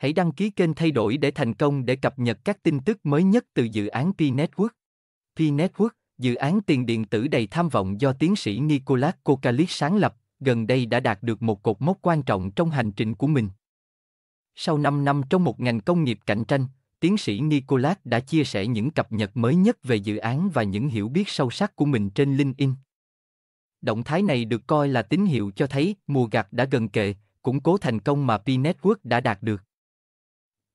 hãy đăng ký kênh thay đổi để thành công để cập nhật các tin tức mới nhất từ dự án P-Network. P-Network, dự án tiền điện tử đầy tham vọng do tiến sĩ Nicolas Kokalis sáng lập, gần đây đã đạt được một cột mốc quan trọng trong hành trình của mình. Sau 5 năm trong một ngành công nghiệp cạnh tranh, tiến sĩ Nicolas đã chia sẻ những cập nhật mới nhất về dự án và những hiểu biết sâu sắc của mình trên LinkedIn. Động thái này được coi là tín hiệu cho thấy mùa gặt đã gần kề, củng cố thành công mà P-Network đã đạt được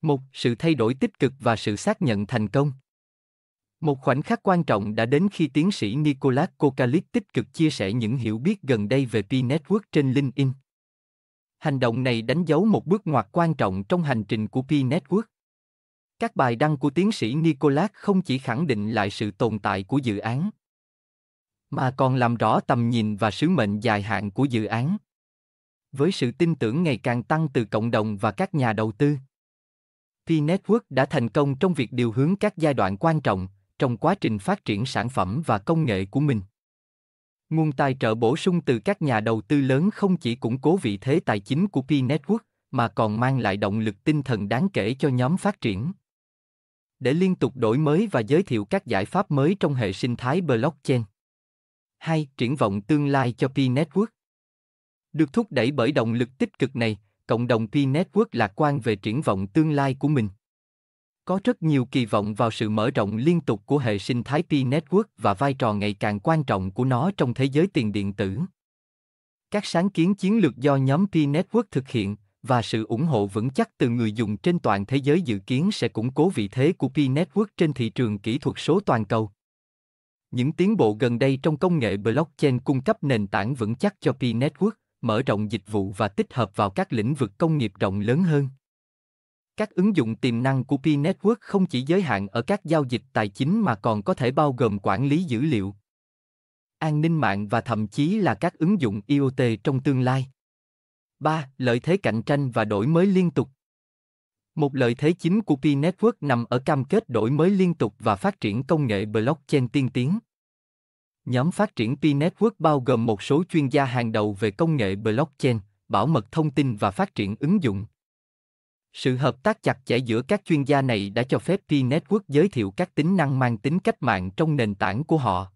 một sự thay đổi tích cực và sự xác nhận thành công một khoảnh khắc quan trọng đã đến khi tiến sĩ Nicolas Kokalit tích cực chia sẻ những hiểu biết gần đây về P-Network trên LinkedIn. Hành động này đánh dấu một bước ngoặt quan trọng trong hành trình của P-Network. Các bài đăng của tiến sĩ Nicolas không chỉ khẳng định lại sự tồn tại của dự án, mà còn làm rõ tầm nhìn và sứ mệnh dài hạn của dự án. Với sự tin tưởng ngày càng tăng từ cộng đồng và các nhà đầu tư, P-Network đã thành công trong việc điều hướng các giai đoạn quan trọng trong quá trình phát triển sản phẩm và công nghệ của mình. Nguồn tài trợ bổ sung từ các nhà đầu tư lớn không chỉ củng cố vị thế tài chính của P-Network mà còn mang lại động lực tinh thần đáng kể cho nhóm phát triển. Để liên tục đổi mới và giới thiệu các giải pháp mới trong hệ sinh thái blockchain. 2. Triển vọng tương lai cho P-Network Được thúc đẩy bởi động lực tích cực này, cộng đồng Pi Network lạc quan về triển vọng tương lai của mình. Có rất nhiều kỳ vọng vào sự mở rộng liên tục của hệ sinh thái Pi Network và vai trò ngày càng quan trọng của nó trong thế giới tiền điện tử. Các sáng kiến chiến lược do nhóm Pi Network thực hiện và sự ủng hộ vững chắc từ người dùng trên toàn thế giới dự kiến sẽ củng cố vị thế của Pi Network trên thị trường kỹ thuật số toàn cầu. Những tiến bộ gần đây trong công nghệ blockchain cung cấp nền tảng vững chắc cho P Network mở rộng dịch vụ và tích hợp vào các lĩnh vực công nghiệp rộng lớn hơn. Các ứng dụng tiềm năng của Pi network không chỉ giới hạn ở các giao dịch tài chính mà còn có thể bao gồm quản lý dữ liệu, an ninh mạng và thậm chí là các ứng dụng IoT trong tương lai. 3. Lợi thế cạnh tranh và đổi mới liên tục Một lợi thế chính của P-Network nằm ở cam kết đổi mới liên tục và phát triển công nghệ blockchain tiên tiến. Nhóm phát triển P-Network bao gồm một số chuyên gia hàng đầu về công nghệ blockchain, bảo mật thông tin và phát triển ứng dụng. Sự hợp tác chặt chẽ giữa các chuyên gia này đã cho phép P-Network giới thiệu các tính năng mang tính cách mạng trong nền tảng của họ,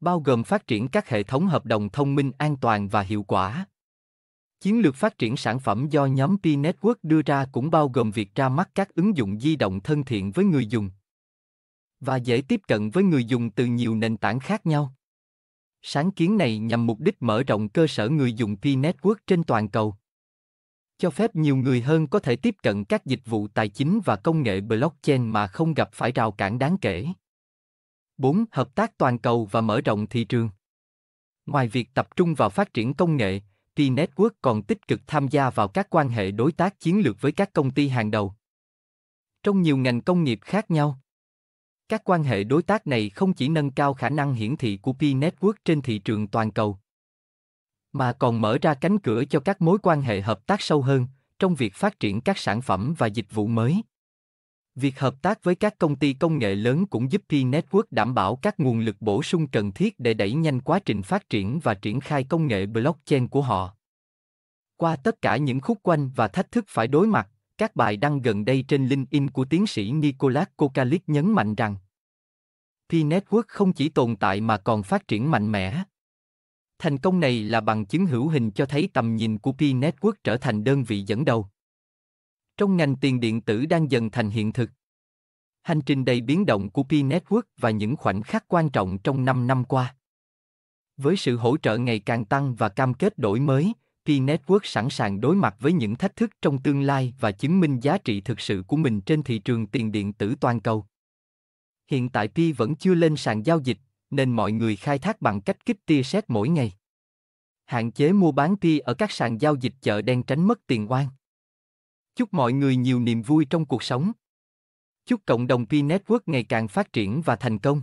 bao gồm phát triển các hệ thống hợp đồng thông minh an toàn và hiệu quả. Chiến lược phát triển sản phẩm do nhóm P-Network đưa ra cũng bao gồm việc ra mắt các ứng dụng di động thân thiện với người dùng, và dễ tiếp cận với người dùng từ nhiều nền tảng khác nhau. Sáng kiến này nhằm mục đích mở rộng cơ sở người dùng P-Network trên toàn cầu, cho phép nhiều người hơn có thể tiếp cận các dịch vụ tài chính và công nghệ blockchain mà không gặp phải rào cản đáng kể. 4. Hợp tác toàn cầu và mở rộng thị trường. Ngoài việc tập trung vào phát triển công nghệ, P-Network còn tích cực tham gia vào các quan hệ đối tác chiến lược với các công ty hàng đầu. Trong nhiều ngành công nghiệp khác nhau, các quan hệ đối tác này không chỉ nâng cao khả năng hiển thị của P-Network trên thị trường toàn cầu, mà còn mở ra cánh cửa cho các mối quan hệ hợp tác sâu hơn trong việc phát triển các sản phẩm và dịch vụ mới. Việc hợp tác với các công ty công nghệ lớn cũng giúp P-Network đảm bảo các nguồn lực bổ sung cần thiết để đẩy nhanh quá trình phát triển và triển khai công nghệ blockchain của họ. Qua tất cả những khúc quanh và thách thức phải đối mặt, các bài đăng gần đây trên LinkedIn của tiến sĩ Nicolas Kokalis nhấn mạnh rằng P-Network không chỉ tồn tại mà còn phát triển mạnh mẽ. Thành công này là bằng chứng hữu hình cho thấy tầm nhìn của P-Network trở thành đơn vị dẫn đầu. Trong ngành tiền điện tử đang dần thành hiện thực. Hành trình đầy biến động của P-Network và những khoảnh khắc quan trọng trong 5 năm qua. Với sự hỗ trợ ngày càng tăng và cam kết đổi mới, Network sẵn sàng đối mặt với những thách thức trong tương lai và chứng minh giá trị thực sự của mình trên thị trường tiền điện tử toàn cầu. Hiện tại Pi vẫn chưa lên sàn giao dịch, nên mọi người khai thác bằng cách kích tia xét mỗi ngày. Hạn chế mua bán Pi ở các sàn giao dịch chợ đen tránh mất tiền oan. Chúc mọi người nhiều niềm vui trong cuộc sống. Chúc cộng đồng Pi Network ngày càng phát triển và thành công.